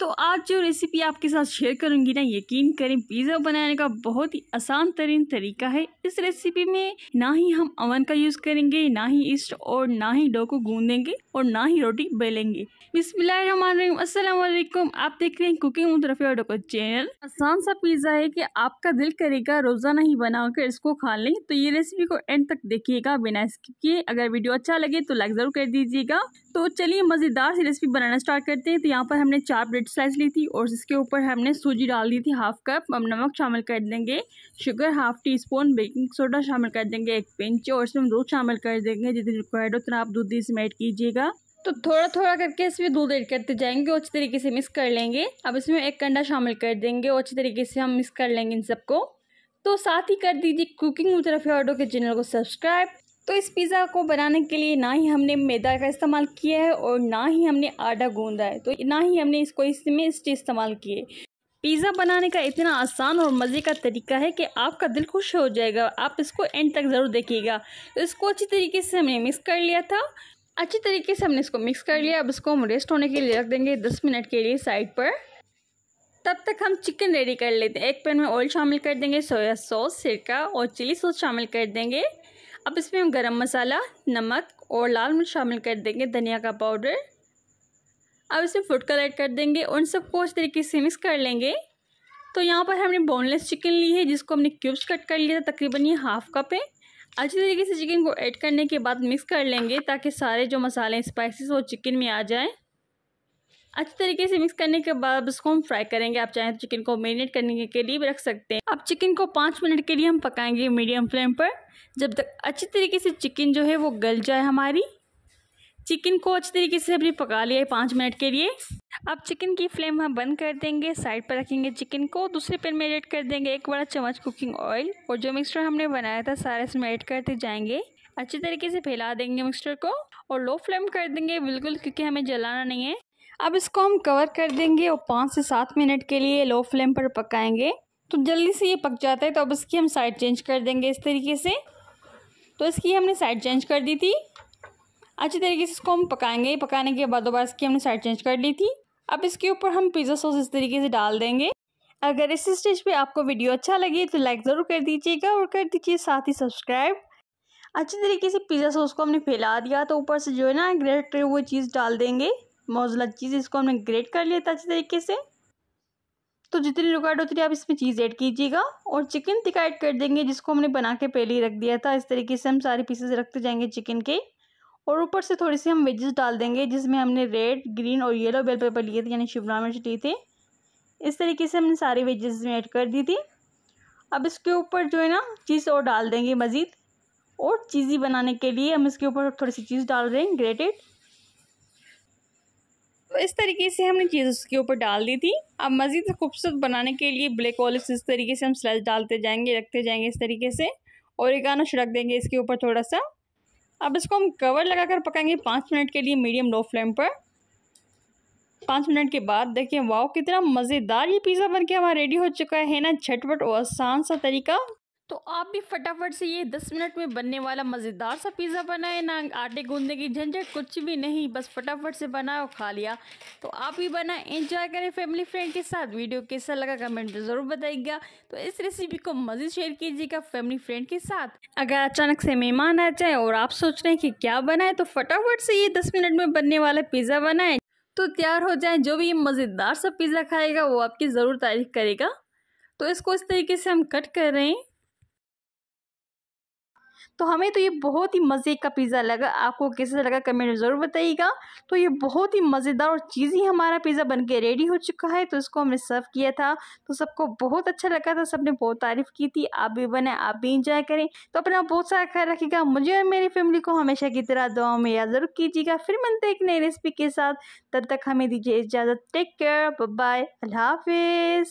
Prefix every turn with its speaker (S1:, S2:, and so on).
S1: तो आज जो रेसिपी आपके साथ शेयर करूंगी ना यकीन करें पिज़्ज़ा बनाने का बहुत ही आसान तरीन तरीका है इस रेसिपी में ना ही हम अवन का यूज़ करेंगे ना ही ईस्ट और ना ही डो को गूंदेंगे और ना ही रोटी बेलेंगे बिस्मिल्लाम आप देख रहे हैं कुकिंग विद रफ़ी चैनल आसान सा पिज़्ज़ा है कि आपका दिल करेगा रोज़ाना ही बनाकर इसको खा लें तो ये रेसिपी को एंड तक देखिएगा बिना स्किप किए अगर वीडियो अच्छा लगे तो लाइक ज़रूर कर दीजिएगा तो चलिए मज़ेदार सी रेसिपी बनाना स्टार्ट करते हैं तो यहाँ पर हमने चार ब्रेड स्लाइस ली थी और जिसके ऊपर हमने सूजी डाल दी थी हाफ़ कप हम नमक शामिल कर देंगे sugar half teaspoon baking soda शामिल कर देंगे एक पिंच और इसमें हम दूध शामिल कर देंगे जितनी रिक्वायर्ड उतना आप दूध इसमें ऐड कीजिएगा तो थोड़ा थोड़ा करके इसमें दूध ऐड करते जाएंगे और अच्छी तरीके से मिक्स कर लेंगे अब इसमें एक अंडा शामिल कर देंगे और अच्छी तरीके से हम मिक्स कर लेंगे इन सबको तो साथ ही कर दीजिए कुकिंग विद रफ़ी ऑडो के चैनल को सब्सक्राइब तो इस पिज़्ज़ा को बनाने के लिए ना ही हमने मैदा का इस्तेमाल किया है और ना ही हमने आटा गूंदा है तो ना ही हमने इसको इसमें इसके इस्तेमाल किए पिज़्ज़ा बनाने का इतना आसान और मज़े का तरीका है कि आपका दिल खुश हो जाएगा आप इसको एंड तक ज़रूर देखिएगा तो इसको अच्छी तरीके से हमने मिक्स कर लिया था अच्छी तरीके से हमने इसको मिक्स कर लिया अब इसको हम रेस्ट होने के लिए रख देंगे दस मिनट के लिए साइड पर तब तक हम चिकन रेडी कर लेते हैं एक पैन में ऑयल शामिल कर देंगे सोया सॉस सिरका और चिली सॉस शामिल कर देंगे अब इसमें हम गरम मसाला नमक और लाल मिर्च शामिल कर देंगे धनिया का पाउडर अब इसमें फूड कलर ऐड कर देंगे और इन सबको अच्छे तरीके से मिक्स कर लेंगे तो यहाँ पर हमने बोनलेस चिकन ली है जिसको हमने क्यूब्स कट कर लिया था तकरीबन ये हाफ कप है अच्छे तरीके से चिकन को ऐड करने के बाद मिक्स कर लेंगे ताकि सारे जो मसाले स्पाइसेस वो चिकन में आ जाएँ अच्छे तरीके से मिक्स करने के बाद इसको हम फ्राई करेंगे आप चाहें तो चिकन को मेरीनेट करने के लिए भी रख सकते हैं अब चिकन को पाँच मिनट के लिए हम पकाएंगे मीडियम फ्लेम पर जब तक अच्छी तरीके से चिकन जो है वो गल जाए हमारी चिकन को अच्छी तरीके से हमने पका लिया है पाँच मिनट के लिए अब चिकन की फ्लेम हम बंद कर देंगे साइड पर रखेंगे चिकन को दूसरे पेन में ऐड कर देंगे एक बड़ा चम्मच कुकिंग ऑयल और जो मिक्सचर हमने बनाया था सारा इसमें ऐड करते जाएंगे अच्छे तरीके से फैला देंगे मिक्सचर को और लो फ्लेम कर देंगे बिल्कुल क्योंकि हमें जलाना नहीं है अब इसको हम कवर कर देंगे और पाँच से सात मिनट के लिए लो फ्लेम पर पकाएंगे तो जल्दी से ये पक जाता है तो अब इसकी हम साइड चेंज कर देंगे इस तरीके से तो इसकी हमने साइड चेंज कर दी थी अच्छी तरीके से इसको हम पकाएंगे पकाने के बाद दोबारा इसकी हमने साइड चेंज कर ली थी अब इसके ऊपर हम पिज़्ज़ा सॉस इस तरीके से डाल देंगे अगर इस स्टेज पे आपको वीडियो अच्छा लगे तो लाइक ज़रूर कर दीजिएगा और कर दीजिए साथ ही सब्सक्राइब अच्छी तरीके से पिज़्ज़ा सॉस को हमने फैला दिया तो ऊपर से जो है ना ग्रेट वो चीज़ डाल देंगे मौजूद चीज़ इसको हमने ग्रेट कर लिया था अच्छे तरीके से तो जितनी रिक्वायर्ड है आप इसमें चीज़ ऐड कीजिएगा और चिकन टिका ऐड कर देंगे जिसको हमने बना के पहले ही रख दिया था इस तरीके से हम सारे पीसेस रखते जाएंगे चिकन के और ऊपर से थोड़ी सी हम वेजेस डाल देंगे जिसमें हमने रेड ग्रीन और येलो बेल पेपर लिए थे यानी शिमला मिर्च लिए थी इस तरीके से हमने सारी वेजेस में ऐड कर दी थी अब इसके ऊपर जो है ना चीज़ और डाल देंगे मज़ीद और चीज़ी बनाने के लिए हम इसके ऊपर थोड़ी सी चीज़ डाल रहे हैं ग्रेटेड तो इस तरीके से हमने चीज़ उसके ऊपर डाल दी थी अब मज़ीद खूबसूरत बनाने के लिए ब्लैक ऑलिव इस तरीके से हम स्लैच डालते जाएंगे रखते जाएंगे इस तरीके से और एक आना छिड़क देंगे इसके ऊपर थोड़ा सा अब इसको हम कवर लगा कर पकाएंगे पाँच मिनट के लिए मीडियम लो फ्लेम पर पाँच मिनट के बाद देखिए वाओ कितना मज़ेदार ये पिज़्ज़ा बनके हमारा रेडी हो चुका है ना झटपट और आसान सा तरीका तो आप भी फटाफट से ये दस मिनट में बनने वाला मज़ेदार सा पिज़्ज़ा बनाए ना आटे गूंदने की झंझट कुछ भी नहीं बस फटाफट से बनाओ खा लिया तो आप भी बनाएं एंजॉय करें फैमिली फ्रेंड के साथ वीडियो कैसा लगा कमेंट में ज़रूर बताइएगा तो इस रेसिपी को मज़े शेयर कीजिएगा फैमिली फ्रेंड के साथ अगर अचानक से मेहमान आ जाए और आप सोच रहे हैं कि क्या बनाए तो फटाफट से ये दस मिनट में बनने वाला पिज़्ज़ा बनाएं तो तैयार हो जाए जो भी ये मज़ेदार सा पिज़्ज़ा खाएगा वो आपकी ज़रूर तारीफ करेगा तो इसको इस तरीके से हम कट कर रहे हैं तो हमें तो ये बहुत ही मज़े का पिज़्ज़ा लगा आपको कैसा लगा कमेंट ज़रूर बताइएगा तो ये बहुत ही मज़ेदार और चीज़ी हमारा पिज़्ज़ा बन के रेडी हो चुका है तो इसको हमने सर्व किया था तो सबको बहुत अच्छा लगा था सबने बहुत तारीफ़ की थी आप भी बनाएं आप भी इंजॉय करें तो अपना बहुत सारा ख्याल रखिएगा मुझे और मेरी फैमिली को हमेशा की तरह दुआ में याद ज़रूर कीजिएगा फिर मिलते हैं एक नई रेसिपी के साथ तब तक हमें दीजिए इजाज़त टेक केयर बाय अल्लाह हाफिज़